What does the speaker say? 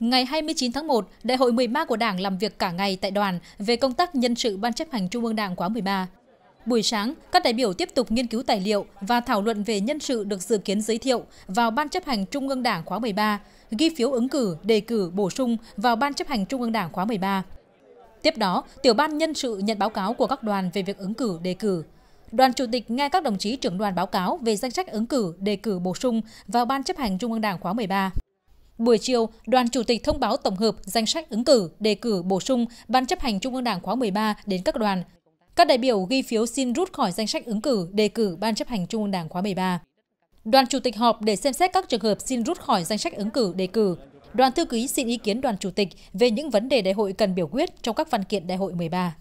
Ngày 29 tháng 1, Đại hội 13 của Đảng làm việc cả ngày tại đoàn về công tác nhân sự Ban chấp hành Trung ương Đảng khóa 13. Buổi sáng, các đại biểu tiếp tục nghiên cứu tài liệu và thảo luận về nhân sự được dự kiến giới thiệu vào Ban chấp hành Trung ương Đảng khóa 13, ghi phiếu ứng cử, đề cử, bổ sung vào Ban chấp hành Trung ương Đảng khóa 13. Tiếp đó, tiểu ban nhân sự nhận báo cáo của các đoàn về việc ứng cử, đề cử. Đoàn chủ tịch nghe các đồng chí trưởng đoàn báo cáo về danh sách ứng cử, đề cử bổ sung vào Ban chấp hành Trung ương Đảng khóa 13. Buổi chiều, đoàn chủ tịch thông báo tổng hợp danh sách ứng cử, đề cử bổ sung Ban chấp hành Trung ương Đảng khóa 13 đến các đoàn. Các đại biểu ghi phiếu xin rút khỏi danh sách ứng cử, đề cử Ban chấp hành Trung ương Đảng khóa 13. Đoàn chủ tịch họp để xem xét các trường hợp xin rút khỏi danh sách ứng cử, đề cử. Đoàn thư ký xin ý kiến đoàn chủ tịch về những vấn đề đại hội cần biểu quyết trong các văn kiện đại hội 13.